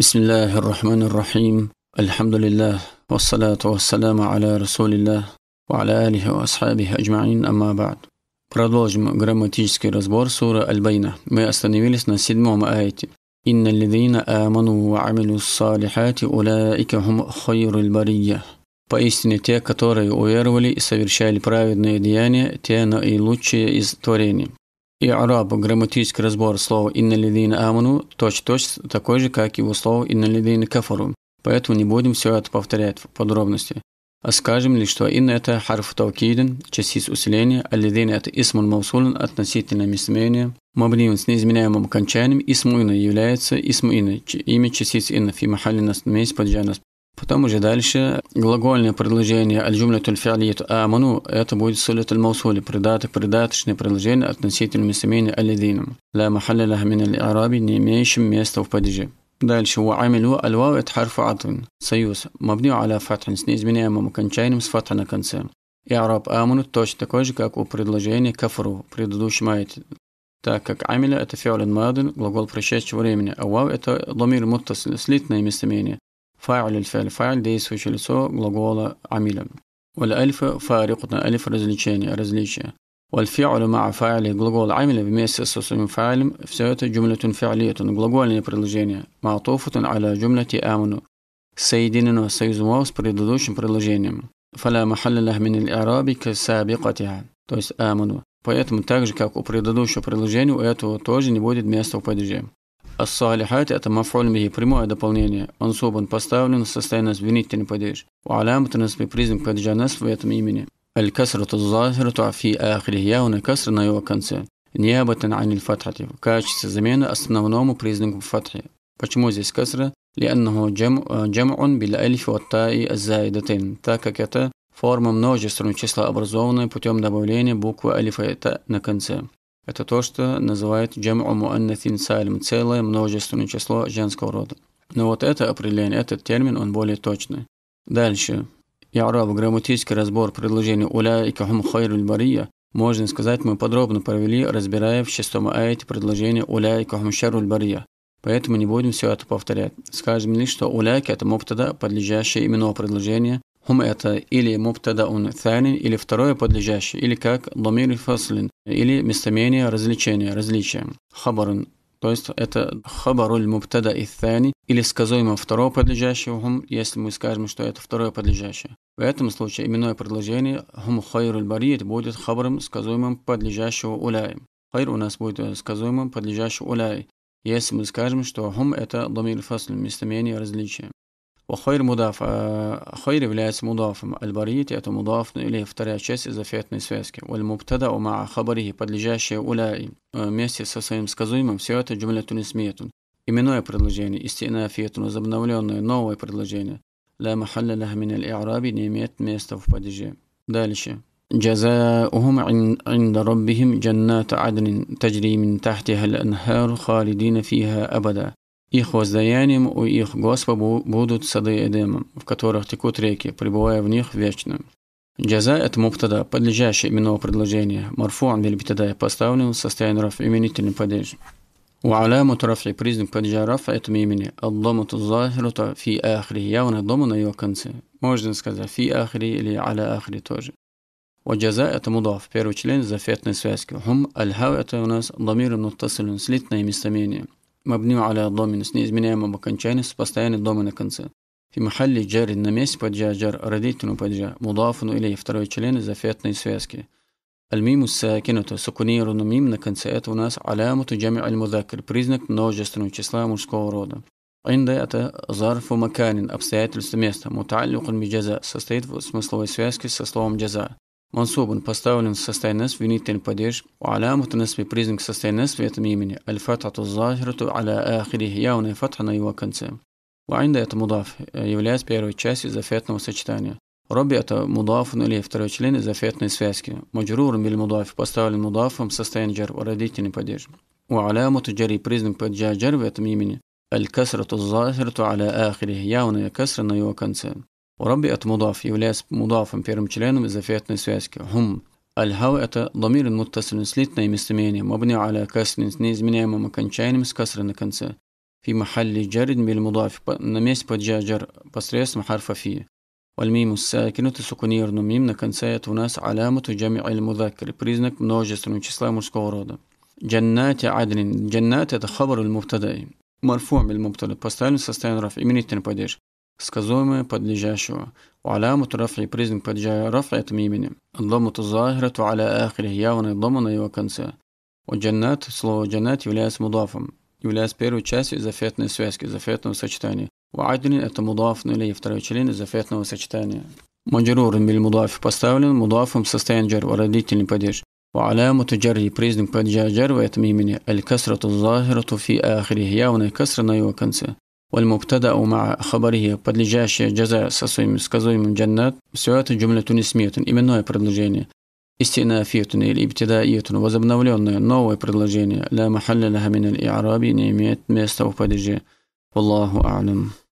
بسم الله الرحمن الرحيم الحمد لله والصلاة والسلام على رسول الله وعلى آله وأصحابه أجمعين أما بعد Продолжим грамматический разбор суры Аль-Байна. Мы остановились на седьмом аяте. إن الذين آمنوا وعملوا الصالحات أولئك هم خير البرية. Поистине те, которые уверовали и совершали праведные деяния, те наилучшие из творений. Ираб, грамматический разбор слова «инналидина аману» точь-точь такой же, как и у слова «инналидина кафару». Поэтому не будем все это повторять в подробности. А скажем лишь, что «ин» – это харф таукидин, частица усиления, а «лидин» – это исмун маусулин, относительное местоимение. Мабниун с неизменяемым окончанием «исмуина» является «исмуина», имя частицы «инна» фи махали нас месте поджанас Потом уже дальше глагольное предложение «аль-джумлятуль фиалиет аману» это будет сулят аль-маусули, придаток, придаточное предложение относительно местоимения «алидинам». «Ла махаллалах мин аль-араби» не имеющим места в падеже. Дальше «Ваамилу аль-вау» это харф атвин, союз, мабню аля фатхан с неизменяемым окончанием с фатха на конце. И араб аману точно такой же, как у предложения кафру в предыдущем айте. Так как амиля это фиолин мадин, глагол прошедшего времени, а вау это ломир муттас, слитное местоимение. فاعل الفعل فاعل ديسويش لسو غلغولا عميلا والألف فارقة ألف رزليشيني رزليشي والفعل مع فاعل غلغول عميلا بميس السوسم فاعل فسوات جملة فعلية غلغولا برلجيني معطوفة على جملة آمنو سيدنا سيزموه سبريدوش برلجيني فلا محل له من الإعراب كسابقتها то есть آمنو поэтому так же как у предыдущего приложения у этого тоже не будет места в падеже. Ас-салихат – это мафруль биhi, прямое дополнение. собран поставлен в состояние звенительный падеж. У алямат насби признак падежа нас в этом имени. Аль-касрату захирату фи ахрих яуна касра на его конце. Не об этом аниль фатхати. В качестве замены основному признаку фатхи. Почему здесь касра? لأنه جمع, جمع بالألف والتاء الزائدتين так как это форма множественного числа, образованная путем добавления буквы алифа и на конце. Это то, что называют джам'у муаннатин сальм, целое множественное число женского рода. Но вот это определение, этот термин, он более точный. Дальше. Яраб, грамматический разбор предложения «Уляйка хум хайруль бария» Можно сказать, мы подробно провели, разбирая в шестом аяте предложение «Уляйка хум шаруль бария». Поэтому не будем все это повторять. Скажем лишь, что «Уляйка» – это муптада, подлежащее имену предложения, Хум это или мубтадаун цани, или второе подлежащее, или как ламир фаслин, или местомение развлечения, различия. Хабарун то есть это хабаруль мубтада и тани или сказуемо второго подлежащего хум, если мы скажем, что это второе подлежащее. В этом случае именное предложение хум хайруль бариет будет хабаром сказуемым подлежащего уляй. Хайр у нас будет э, сказуемым подлежащего уляй. Если мы скажем, что хум это домир фаслин, местомение различия. وخير мудав, خير является мудафом. Аль-барит – это мудаф, или вторая часть из афетной связки. Валь-мубтада ума хабарихи, подлежащее уляи, вместе со своим сказуемым, все это джумля тунисмиетун. Именное предложение, истинафиетун, возобновленное, новое предложение. Ла махалля лаха мин аль-и'раби не имеет места в падеже. Дальше. جزاؤهم عند ربهم جنات عدن تجري من تحتها الأنهار خالدين فيها أبدا Их воздаянием у их Господа будут сады Эдема, в которых текут реки, пребывая в них вечно. Джаза – это муптада, подлежащий именного предложения. Марфуан бельбитада поставлен в состоянии раф именительный падеж. وعلامة رفع признак падежа рафа этому имени الضمة الظاهرة في آخره явно дома на его конце. Можно сказать في ахри или аля ахри тоже. У джаза это мудав, первый член зафетной связки. Хум аль это у нас ضمير متصل слитное местоимение. مبني على دومينوس نيز من ما كان تشينس باستاني دومينا كنسا في محل جار النميس بجا جار رديتنو بجا مضافن إليه второй член إذا فاتنا يسفاسكي الميم الساكنة سكونية رنميم نكنسا ناس علامة جمع المذاكر بريزنك نوجستنو числа мужского рода عند أتى ظرف مكان أبسيات المستمستة متعلق بجزاء состоит в смысловой связке со словом جزاء منصوب поставлен в состояние винительный падеж وعلامة نصب признак состояния этом имени الفتحة الظاهرة على آخره явная فتحة на его конце وعند это мудаф является первой частью зафетного сочетания Робби это мудаф или второй член из зафетной связки. Маджрур биль мудаф поставлен мудафом состояние джар родительный падеж. وعلامة جري признак падежа джар в этом имени الكسرة الظاهرة على آخره явная касра на его конце. ورب ات مضاف يولاس مضاف امبيرم تشلانوم اذا فيت هم الهو الهواء ضمير متصل سليتنا مستميني مبني على كسر نيز من ما كان مسكسر مس في محل جر بالمضاف نميس بجاجر جر بسريس محرفة فيه والميم الساكنة سكونير نميم نكنسا يتوناس علامة جمع المذكر بريزنك نوجس نمشيسلا مسكورودا جنات عدن جنات خبر المبتدأ مرفوع بالمبتدأ بستان ستين رفع منيتن بديش сказуемое подлежащего. وعلامة رفع признак падежа رفع этом имени. الضمة الظاهرة على آخره явная дома на его конце. وجنات слово джаннат является мудафом, является первой частью зафетной связки, зафетного сочетания. У وعدل это мудаф ну или второй член зафетного сочетания. Маджрур биль мудаф поставлен мудафом в джар, родительный падеж. وعلامة جره признак падежа джар в этом имени. Аль касрату захирату фи ахрих явная касра на его конце. والمبتدأ مع خبره подлежащее جزاء со своим сказуемым джаннат, все это джумлятун исмиятун, именное предложение. Истинафиятун или ибтидаиятун, возобновленное, новое предложение. Ла махалля лаха миналь и'араби не имеет места в падеже. Wallahu a'lam.